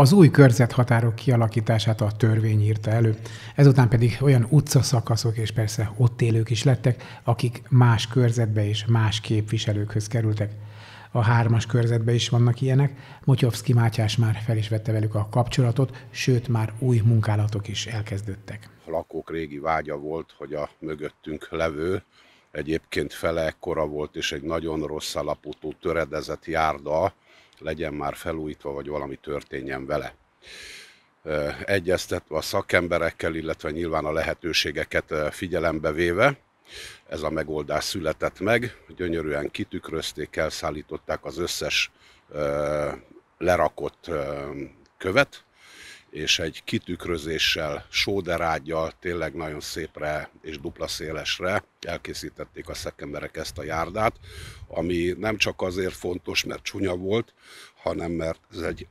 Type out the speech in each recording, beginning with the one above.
Az új körzethatárok kialakítását a törvény írta elő, ezután pedig olyan utcaszakaszok és persze ott élők is lettek, akik más körzetbe és más képviselőkhöz kerültek. A hármas körzetbe is vannak ilyenek, Motyovszki Mátyás már fel is vette velük a kapcsolatot, sőt már új munkálatok is elkezdődtek. A lakók régi vágya volt, hogy a mögöttünk levő egyébként fele ekkora volt, és egy nagyon rossz alapotó töredezett járda, legyen már felújítva, vagy valami történjen vele. Egyeztetve a szakemberekkel, illetve nyilván a lehetőségeket figyelembe véve, ez a megoldás született meg, gyönyörűen kitükrözték, elszállították az összes lerakott követ, és egy kitükrözéssel, sóderágyjal tényleg nagyon szépre és dupla szélesre elkészítették a szekemberek ezt a járdát, ami nem csak azért fontos, mert csúnya volt, hanem mert ez egy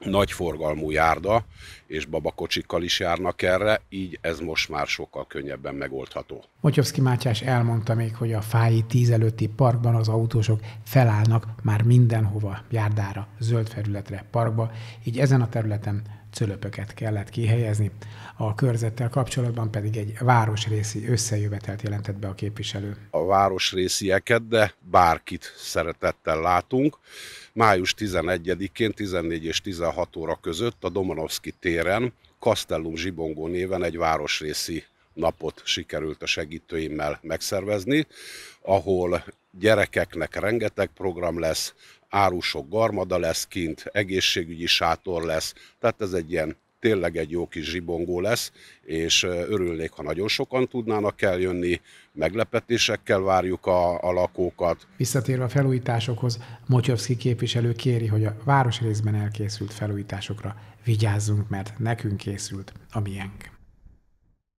nagy forgalmú járda, és babakocsikkal is járnak erre, így ez most már sokkal könnyebben megoldható. Motyovszki Mátyás elmondta még, hogy a fái tíz előtti parkban az autósok felállnak már mindenhova, járdára, zöld felületre, parkba, így ezen a területen cölöpöket kellett kihelyezni. A körzettel kapcsolatban pedig egy városrészi összejövetelt jelentett be a képviselő. A városrészieket, de bárkit szeretettel látunk. Május 11-én 14 és 16 óra között a Domanovszki téren Kastellum Zsibongó néven egy városrészi napot sikerült a segítőimmel megszervezni, ahol gyerekeknek rengeteg program lesz, árusok garmada lesz kint, egészségügyi sátor lesz, tehát ez egy ilyen tényleg egy jó kis zsibongó lesz, és örülnék, ha nagyon sokan tudnának eljönni, meglepetésekkel várjuk a, a lakókat. Visszatérve a felújításokhoz, Motyovszki képviselő kéri, hogy a városrészben elkészült felújításokra vigyázzunk, mert nekünk készült a miénk.